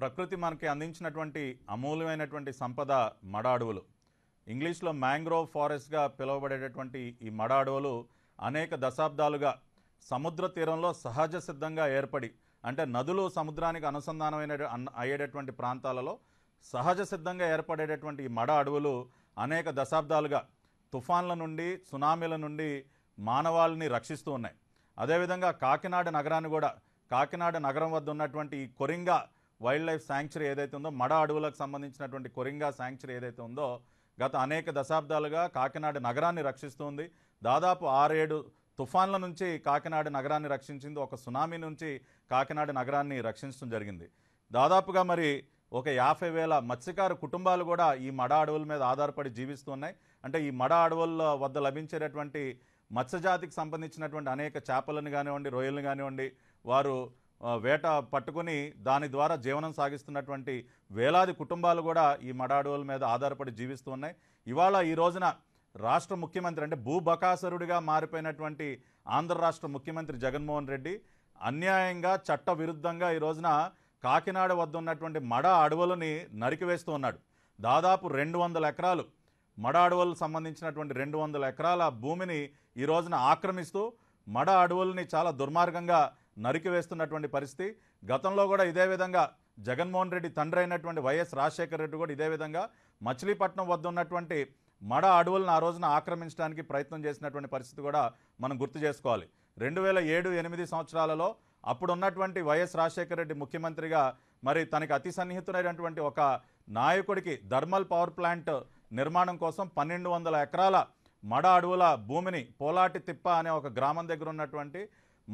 ప్రకృతి మనకి అందించినటువంటి అమూల్యమైనటువంటి సంపద మడ అడవులు ఇంగ్లీష్లో మ్యాంగ్రోవ్ ఫారెస్ట్గా పిలువబడేటటువంటి ఈ మడ అడవులు అనేక దశాబ్దాలుగా సముద్ర తీరంలో సహజ సిద్ధంగా ఏర్పడి అంటే నదులు సముద్రానికి అనుసంధానమైన అయ్యేటటువంటి ప్రాంతాలలో సహజ సిద్ధంగా ఏర్పడేటటువంటి ఈ మడ అడవులు అనేక దశాబ్దాలుగా తుఫాన్ల నుండి సునామీల నుండి మానవాళిని రక్షిస్తూ ఉన్నాయి అదేవిధంగా కాకినాడ నగరాన్ని కూడా కాకినాడ నగరం వద్ద ఉన్నటువంటి ఈ కొరింగా వైల్డ్ లైఫ్ శాంక్చురీ ఏదైతే ఉందో మడ అడవులకు సంబంధించినటువంటి కొరింగా శాంక్చురీ ఏదైతే ఉందో గత అనేక దశాబ్దాలుగా కాకినాడ నగరాన్ని రక్షిస్తుంది దాదాపు ఆరేడు తుఫాన్ల నుంచి కాకినాడ నగరాన్ని రక్షించింది ఒక సునామీ నుంచి కాకినాడ నగరాన్ని రక్షించడం జరిగింది దాదాపుగా మరి ఒక యాభై వేల మత్స్యకారు కుటుంబాలు కూడా ఈ మడ అడవుల మీద ఆధారపడి జీవిస్తున్నాయి అంటే ఈ మడ అడవుల వద్ద లభించేటటువంటి మత్స్యజాతికి సంబంధించినటువంటి అనేక చేపలను కానివ్వండి రొయ్యలను కానివ్వండి వారు వేట పట్టుకుని దాని ద్వారా జీవనం సాగిస్తున్నటువంటి వేలాది కుటుంబాలు కూడా ఈ మడాడోల మీద ఆధారపడి జీవిస్తూ ఉన్నాయి ఇవాళ ఈ రోజున రాష్ట్ర ముఖ్యమంత్రి అంటే భూబకాసరుడిగా మారిపోయినటువంటి ఆంధ్ర రాష్ట్ర ముఖ్యమంత్రి జగన్మోహన్ రెడ్డి అన్యాయంగా చట్ట విరుద్ధంగా ఈ రోజున కాకినాడ వద్ద ఉన్నటువంటి మడ అడవులని నరికివేస్తూ ఉన్నాడు దాదాపు రెండు వందల ఎకరాలు మడ అడవులకు సంబంధించినటువంటి రెండు వందల ఎకరాల భూమిని ఈ రోజున ఆక్రమిస్తూ మడ అడవుల్ని చాలా దుర్మార్గంగా నరికివేస్తున్నటువంటి పరిస్థితి గతంలో కూడా ఇదే విధంగా జగన్మోహన్ రెడ్డి తండ్రి అయినటువంటి వైఎస్ రాజశేఖర రెడ్డి కూడా ఇదే విధంగా మచిలీపట్నం వద్ద ఉన్నటువంటి మడ అడవులను ఆ రోజున ఆక్రమించడానికి ప్రయత్నం చేసినటువంటి పరిస్థితి కూడా మనం గుర్తు చేసుకోవాలి రెండు వేల ఏడు ఎనిమిది సంవత్సరాలలో అప్పుడున్నటువంటి వైఎస్ రాజశేఖర రెడ్డి ముఖ్యమంత్రిగా మరి తనకి అతి సన్నిహితుడైనటువంటి ఒక నాయకుడికి థర్మల్ పవర్ ప్లాంట్ నిర్మాణం కోసం పన్నెండు ఎకరాల మడ అడవుల భూమిని పోలాటి తిప్ప అనే ఒక గ్రామం దగ్గర ఉన్నటువంటి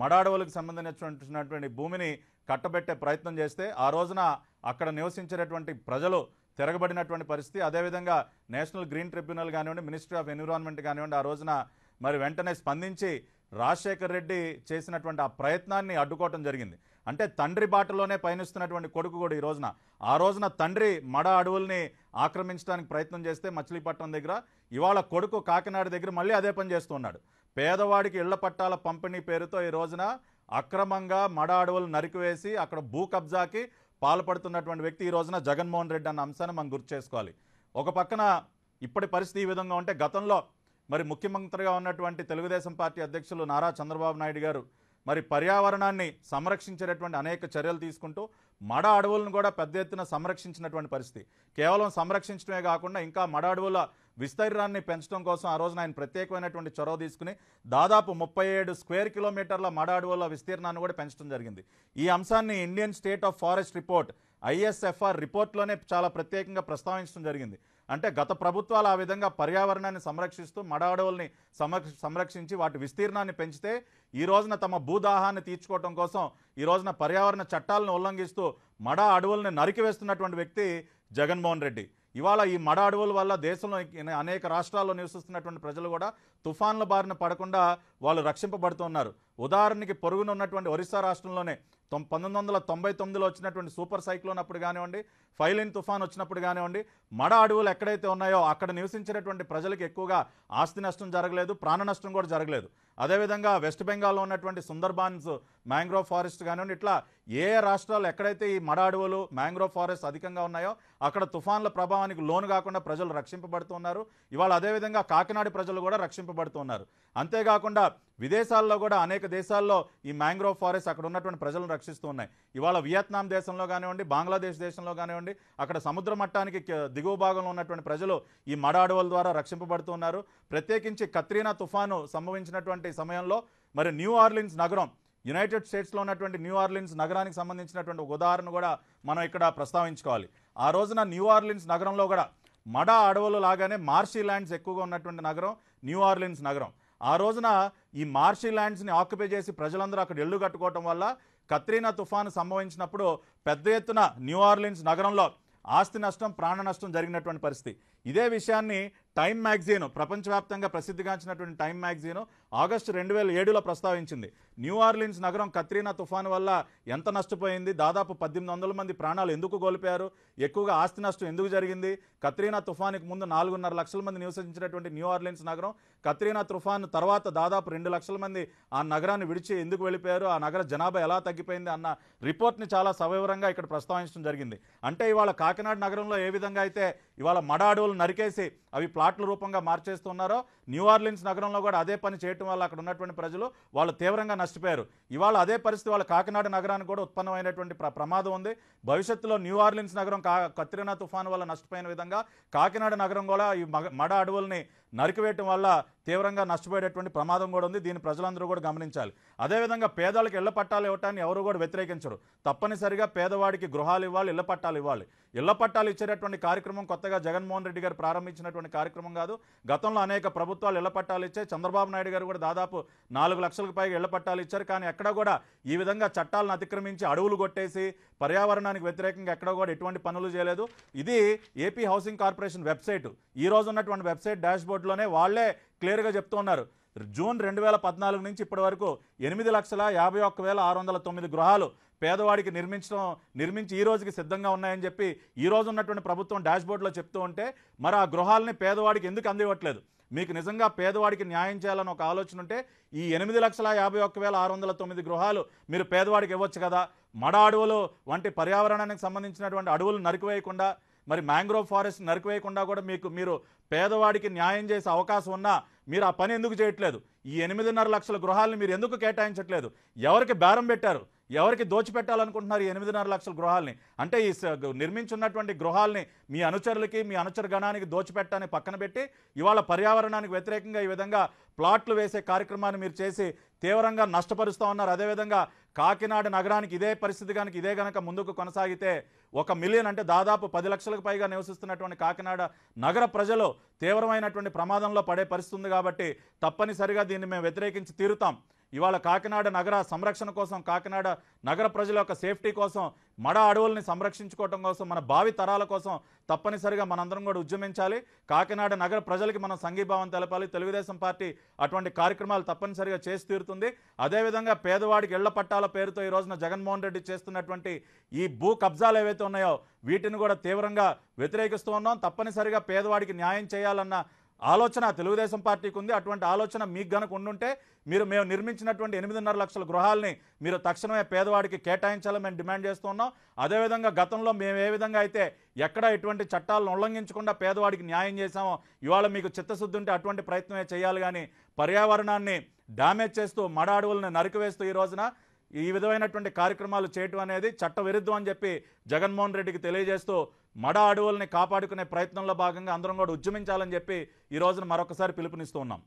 మడాడవులకు సంబంధించినటువంటి భూమిని కట్టబెట్టే ప్రయత్నం చేస్తే ఆ రోజున అక్కడ నివసించేటటువంటి ప్రజలు తిరగబడినటువంటి పరిస్థితి అదేవిధంగా నేషనల్ గ్రీన్ ట్రిబ్యునల్ కానివ్వండి మినిస్ట్రీ ఆఫ్ ఎన్విరాన్మెంట్ కానివ్వండి ఆ రోజున మరి వెంటనే స్పందించి రాజశేఖర్ రెడ్డి చేసినటువంటి ఆ ప్రయత్నాన్ని అడ్డుకోవటం జరిగింది అంటే తండ్రి బాటలోనే పయనిస్తున్నటువంటి కొడుకు కూడా ఈ రోజున ఆ రోజున తండ్రి మడ అడవుల్ని ఆక్రమించడానికి ప్రయత్నం చేస్తే మచిలీపట్నం దగ్గర ఇవాళ కొడుకు కాకినాడ దగ్గర మళ్ళీ అదే పని చేస్తున్నాడు పేదవాడికి ఇళ్ల పట్టాల పంపిణీ పేరుతో ఈ రోజున అక్రమంగా మడ అడవులు నరికివేసి అక్కడ భూ కబ్జాకి పాల్పడుతున్నటువంటి వ్యక్తి ఈ రోజున జగన్మోహన్ రెడ్డి అన్న అంశాన్ని మనం గుర్తు చేసుకోవాలి ఒక పక్కన ఇప్పటి పరిస్థితి ఈ విధంగా ఉంటే గతంలో మరి ముఖ్యమంత్రిగా ఉన్నటువంటి తెలుగుదేశం పార్టీ అధ్యక్షులు నారా చంద్రబాబు నాయుడు గారు మరి పర్యావరణాన్ని సంరక్షించేటటువంటి అనేక చర్యలు తీసుకుంటూ మడ అడవులను కూడా పెద్ద ఎత్తున సంరక్షించినటువంటి పరిస్థితి కేవలం సంరక్షించడమే కాకుండా ఇంకా మడ అడవుల విస్తీర్ణాన్ని పెంచడం కోసం ఆ రోజున ఆయన ప్రత్యేకమైనటువంటి చొరవ తీసుకుని దాదాపు ముప్పై స్క్వేర్ కిలోమీటర్ల మడ అడవుల విస్తీర్ణాన్ని కూడా పెంచడం జరిగింది ఈ అంశాన్ని Indian state of forest report ISFR రిపోర్ట్లోనే చాలా ప్రత్యేకంగా ప్రస్తావించడం జరిగింది అంటే గత ప్రభుత్వాలు ఆ విధంగా పర్యావరణాన్ని సంరక్షిస్తూ మడ అడవుల్ని సంరక్షించి వాటి విస్తీర్ణాన్ని పెంచితే ఈ రోజున తమ భూదాహాన్ని తీర్చుకోవడం కోసం ఈ రోజున పర్యావరణ చట్టాలను ఉల్లంఘిస్తూ మడ అడవుల్ని నరికివేస్తున్నటువంటి వ్యక్తి జగన్మోహన్ రెడ్డి ఇవాళ ఈ మడ అడవుల వల్ల దేశంలో అనేక రాష్ట్రాల్లో నివసిస్తున్నటువంటి ప్రజలు కూడా తుఫాన్ల బారిన పడకుండా వాళ్ళు రక్షింపబడుతున్నారు ఉదాహరణకి పొరుగున ఉన్నటువంటి ఒరిస్సా రాష్ట్రంలోనే తొం పంతొమ్మిది వందల తొంభై తొమ్మిదిలో వచ్చినటువంటి సూపర్ సైక్లోన్ అప్పుడు కానివ్వండి ఫైలిన్ తుఫాన్ వచ్చినప్పుడు కానివ్వండి మడ అడవులు ఎక్కడైతే ఉన్నాయో అక్కడ నివసించినటువంటి ప్రజలకు ఎక్కువగా ఆస్తి నష్టం జరగలేదు ప్రాణ నష్టం కూడా జరగలేదు అదేవిధంగా వెస్ట్ బెంగాల్లో ఉన్నటువంటి సుందర్బాన్స్ మ్యాంగ్రోవ్ ఫారెస్ట్ కానివ్వండి ఇట్లా ఏ రాష్ట్రాలు ఎక్కడైతే ఈ మడ అడవులు మ్యాంగ్రోవ్ ఫారెస్ట్ అధికంగా ఉన్నాయో అక్కడ తుఫాన్ల ప్రభావానికి లోను కాకుండా ప్రజలు రక్షింపబడుతున్నారు ఇవాళ అదేవిధంగా కాకినాడ ప్రజలు కూడా రక్షింపబడుతున్నారు అంతేకాకుండా విదేశాల్లో కూడా అనేక దేశాల్లో ఈ మ్యాంగ్రోవ్ ఫారెస్ట్ అక్కడ ఉన్నటువంటి ప్రజలను రక్షిస్తూ ఉన్నాయి ఇవాళ వియత్నాం దేశంలో కానివ్వండి బంగ్లాదేశ్ దేశంలో కానివ్వండి అక్కడ సముద్ర మట్టానికి దిగువ భాగంలో ఉన్నటువంటి ప్రజలు ఈ మడ అడవుల ద్వారా రక్షింపబడుతున్నారు ప్రత్యేకించి కత్రీనా తుఫాను సంభవించినటువంటి సమయంలో మరి న్యూ ఆర్లిన్స్ నగరం యునైటెడ్ స్టేట్స్లో ఉన్నటువంటి న్యూ ఆర్లిన్స్ నగరానికి సంబంధించినటువంటి ఒక ఉదాహరణ కూడా మనం ఇక్కడ ప్రస్తావించుకోవాలి ఆ రోజున న్యూ ఆర్లిన్స్ నగరంలో కూడా మడ అడవులు లాగానే మార్షీ ల్యాండ్స్ ఎక్కువగా ఉన్నటువంటి నగరం న్యూ ఆర్లిన్స్ నగరం ఆ రోజున ఈ మార్షీ ల్యాండ్స్ని ఆక్యుపై చేసి ప్రజలందరూ అక్కడ ఇళ్ళు కట్టుకోవటం వల్ల కత్రీనా తుఫాను సంభవించినప్పుడు పెద్ద ఎత్తున న్యూ ఆర్లిన్స్ నగరంలో ఆస్తి నష్టం ప్రాణ నష్టం జరిగినటువంటి పరిస్థితి ఇదే విషయాన్ని టైమ్ మ్యాగజీన్ ప్రపంచవ్యాప్తంగా ప్రసిద్ధిగాంచినటువంటి టైమ్ మ్యాగజీన్ ఆగస్టు రెండు వేల ఏడులో ప్రస్తావించింది న్యూ ఆర్లిన్స్ నగరం కత్రీనా తుఫాను వల్ల ఎంత నష్టపోయింది దాదాపు పద్దెనిమిది వందల మంది ప్రాణాలు ఎందుకు కోల్పోయారు ఎక్కువగా ఆస్తి నష్టం ఎందుకు జరిగింది కత్రీనా తుఫానికి ముందు నాలుగున్నర లక్షల మంది నివసించినటువంటి న్యూ ఆర్లిన్స్ నగరం కత్రీనా తుఫాను తర్వాత దాదాపు రెండు లక్షల మంది ఆ నగరాన్ని విడిచి ఎందుకు వెళ్ళిపోయారు ఆ నగర జనాభా ఎలా తగ్గిపోయింది అన్న రిపోర్ట్ని చాలా సవివరంగా ఇక్కడ ప్రస్తావించడం జరిగింది అంటే ఇవాళ కాకినాడ నగరంలో ఏ విధంగా అయితే ఇవాళ మడ అడవులు నరికేసి అవి ప్లాట్ల రూపంగా మార్చేస్తున్నారో న్యూఆర్లిన్స్ ఆర్లిన్స్ నగరంలో కూడా అదే పని చేయటం వల్ల అక్కడ ఉన్నటువంటి ప్రజలు వాళ్ళు తీవ్రంగా నష్టపోయారు ఇవాళ అదే పరిస్థితి వాళ్ళ కాకినాడ నగరానికి కూడా ఉత్పన్నమైనటువంటి ప్రమాదం ఉంది భవిష్యత్తులో న్యూ ఆర్లిన్స్ నగరం కా కత్రినా తుఫాను వల్ల నష్టపోయిన విధంగా కాకినాడ నగరం కూడా ఈ మడ అడవుల్ని నరికివేయటం వల్ల తీవ్రంగా నష్టపోయేటటువంటి ప్రమాదం కూడా ఉంది దీన్ని ప్రజలందరూ కూడా గమనించాలి అదేవిధంగా పేదలకు ఇళ్ల పట్టాలు ఇవ్వటాన్ని ఎవరు కూడా వ్యతిరేకించరు తప్పనిసరిగా పేదవాడికి గృహాలు ఇవ్వాలి ఇళ్ల పట్టాలు ఇవ్వాలి ఇళ్ల పట్టాలు ఇచ్చేటటువంటి కార్యక్రమం కొత్తగా జగన్మోహన్ రెడ్డి గారు ప్రారంభించినటువంటి కార్యక్రమం కాదు గతంలో అనేక ప్రభుత్వాలు ఇళ్ల పట్టాలు ఇచ్చాయి చంద్రబాబు నాయుడు గారు కూడా దాదాపు నాలుగు లక్షలకు పైగా ఇళ్ల పట్టాలు ఇచ్చారు కానీ ఎక్కడ కూడా ఈ విధంగా చట్టాలను అతిక్రమించి అడవులు కొట్టేసి పర్యావరణానికి వ్యతిరేకంగా ఎక్కడ కూడా ఎటువంటి పనులు చేయలేదు ఇది ఏపీ హౌసింగ్ కార్పొరేషన్ వెబ్సైట్ ఈ రోజు ఉన్నటువంటి వెబ్సైట్ డాష్బోర్డ్ హైకోర్టులోనే వాళ్లే క్లియర్గా చెప్తున్నారు జూన్ రెండు వేల పద్నాలుగు నుంచి ఇప్పటి వరకు ఎనిమిది లక్షల యాభై ఒక్క వేల ఆరు వందల తొమ్మిది గృహాలు పేదవాడికి నిర్మించడం నిర్మించి ఈ రోజుకి సిద్ధంగా ఉన్నాయని చెప్పి ఈ రోజు ఉన్నటువంటి ప్రభుత్వం డాష్బోర్డ్లో చెప్తూ ఉంటే మరి ఆ గృహాలని పేదవాడికి ఎందుకు అందివ్వట్లేదు మీకు నిజంగా పేదవాడికి న్యాయం చేయాలని ఒక ఆలోచన ఉంటే ఈ ఎనిమిది లక్షల యాభై ఒక్క వేల ఆరు వందల తొమ్మిది గృహాలు మీరు పేదవాడికి ఇవ్వచ్చు కదా మడ అడవులు వంటి పర్యావరణానికి సంబంధించినటువంటి అడవులు నరికివేయకుండా మరి మ్యాంగ్రోవ్ ఫారెస్ట్ నరికివేయకుండా కూడా మీకు మీరు పేదవాడికి న్యాయం చేసే అవకాశం ఉన్నా మీరు ఆ పని ఎందుకు చేయట్లేదు ఈ ఎనిమిదిన్నర లక్షల గృహాలను మీరు ఎందుకు కేటాయించట్లేదు ఎవరికి బేరం పెట్టారు ఎవరికి దోచిపెట్టాలనుకుంటున్నారు ఈ ఎనిమిదిన్నర లక్షల గృహాలని అంటే ఈ నిర్మించున్నటువంటి గృహాలని మీ అనుచరులకి మీ అనుచర గణానికి దోచిపెట్టాన్ని పక్కన పెట్టి ఇవాళ పర్యావరణానికి వ్యతిరేకంగా ఈ విధంగా ప్లాట్లు వేసే కార్యక్రమాన్ని మీరు చేసి తీవ్రంగా నష్టపరుస్తూ ఉన్నారు అదేవిధంగా కాకినాడ నగరానికి ఇదే పరిస్థితి కనుక ఇదే కనుక ముందుకు కొనసాగితే ఒక మిలియన్ అంటే దాదాపు పది లక్షలకు పైగా నివసిస్తున్నటువంటి కాకినాడ నగర ప్రజలు తీవ్రమైనటువంటి ప్రమాదంలో పడే పరిస్థితుంది కాబట్టి తప్పనిసరిగా దీన్ని మేము వ్యతిరేకించి తీరుతాం ఇవాళ కాకినాడ నగర సంరక్షణ కోసం కాకినాడ నగర ప్రజల యొక్క సేఫ్టీ కోసం మడ అడవుల్ని సంరక్షించుకోవటం కోసం మన భావి తరాల కోసం తప్పనిసరిగా మనందరం కూడా ఉద్యమించాలి కాకినాడ నగర ప్రజలకి మనం సంఘీభావం తెలపాలి తెలుగుదేశం పార్టీ అటువంటి కార్యక్రమాలు తప్పనిసరిగా చేసి తీరుతుంది అదేవిధంగా పేదవాడికి ఇళ్ల పట్టాల పేరుతో ఈ రోజున జగన్మోహన్ రెడ్డి చేస్తున్నటువంటి ఈ భూ కబ్జాలు ఏవైతే ఉన్నాయో వీటిని కూడా తీవ్రంగా వ్యతిరేకిస్తూ ఉన్నాం తప్పనిసరిగా పేదవాడికి న్యాయం చేయాలన్న ఆలోచన తెలుగుదేశం పార్టీకి ఉంది అటువంటి ఆలోచన మీకు గనక ఉండుంటే మీరు మేము నిర్మించినటువంటి ఎనిమిదిన్నర లక్షల గృహాలని మీరు తక్షణమే పేదవాడికి కేటాయించాలని మేము డిమాండ్ చేస్తున్నాం అదేవిధంగా గతంలో మేము ఏ విధంగా అయితే ఎక్కడ ఇటువంటి చట్టాలను ఉల్లంఘించకుండా పేదవాడికి న్యాయం చేశామో ఇవాళ మీకు చిత్తశుద్ధి ఉంటే అటువంటి ప్రయత్నమే చేయాలి కానీ పర్యావరణాన్ని డ్యామేజ్ చేస్తూ మడ అడవులను నరికివేస్తూ ఈ రోజున ఈ విధమైనటువంటి కార్యక్రమాలు చేయటం అనేది చట్టవిరుద్ధం అని చెప్పి జగన్మోహన్ రెడ్డికి తెలియజేస్తూ మడ అడవుల్ని కాపాడుకునే ప్రయత్నంలో భాగంగా అందరం కూడా ఉద్యమించాలని చెప్పి ఈ రోజున మరొకసారి పిలుపునిస్తూ ఉన్నాం